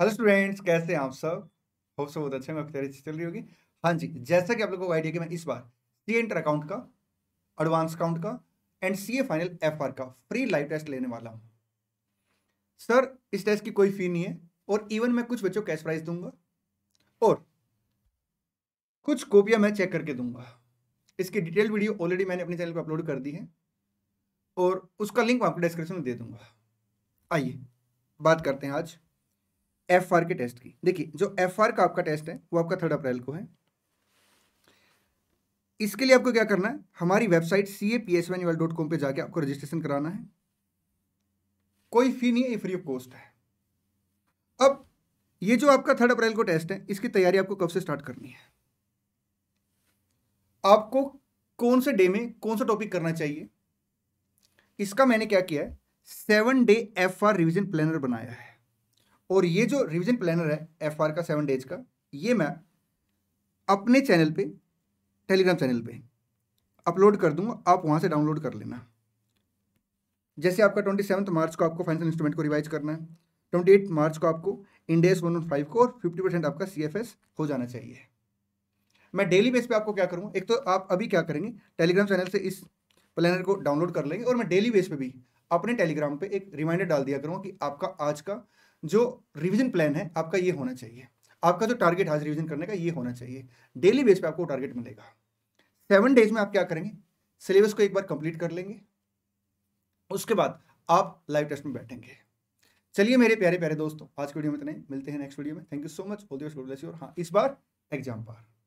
hello students कैसे हैं आप सब हो सब बहुत अच्छे में तैयारी चल रही होगी हाँ जी जैसा कि आप लोगों को आइडिया कि मैं इस बार सी एंटर अकाउंट का एडवांस अकाउंट का and C A final F R का फ्री लाइव टेस्ट लेने वाला हूँ सर इस टेस्ट की कोई फी नहीं है और इवन मैं कुछ बच्चों कैश प्राइज दूंगा और कुछ कॉपियाँ मैं चेक करके दूंगा इसकी डिटेल वीडियो ऑलरेडी मैंने अपने चैनल पर अपलोड कर दी है और उसका लिंक मैं आपको डिस्क्रिप्शन में दे दूंगा आइए बात करते हैं आज एफ के टेस्ट की देखिए जो एफ का आपका टेस्ट है वो आपका थर्ड अप्रैल को है इसके लिए आपको क्या करना है हमारी website C A P S N dot com पर जाके आपको रजिस्ट्रेशन कराना है कोई फी नहीं है फ्री ऑफ कॉस्ट है अब ये जो आपका थर्ड अप्रैल को टेस्ट है इसकी तैयारी आपको कब से स्टार्ट करनी है आपको कौन से डे में कौन सा टॉपिक करना चाहिए इसका मैंने क्या किया है seven day F R revision planner बनाया है और ये जो रिविजन प्लानर है एफ का सेवन डेज का ये मैं अपने चैनल पे टेलीग्राम चैनल पे अपलोड कर दूंगा आप वहाँ से डाउनलोड कर लेना जैसे आपका ट्वेंटी सेवन्थ मार्च को आपको फाइनेंशियल इंस्ट्रूमेंट को रिवाइज करना है ट्वेंटी एट मार्च को आपको इंडेस वन फाइव को और फिफ्टी परसेंट आपका सी एफ एस हो जाना चाहिए मैं डेली बेस पे आपको क्या करूँगा एक तो आप अभी क्या करेंगे टेलीग्राम चैनल से इस प्लानर को डाउनलोड कर लेंगे और मैं डेली बेस पे भी अपने टेलीग्राम पे एक रिमाइंडर डाल दिया करूँगा कि आपका आज का जो रिविजन प्लान है आपका ये होना चाहिए आपका जो टारगेट आज रिविजन करने का ये होना चाहिए डेली बेस पे आपको टारगेट मिलेगा सेवन डेज में आप क्या करेंगे सिलेबस को एक बार कंप्लीट कर लेंगे उसके बाद आप लाइव टेस्ट में बैठेंगे चलिए मेरे प्यारे प्यारे दोस्तों आज के वीडियो में इतने मिलते हैं नेक्स्ट वीडियो में thank you so much all और हाँ इस बार एग्जाम पार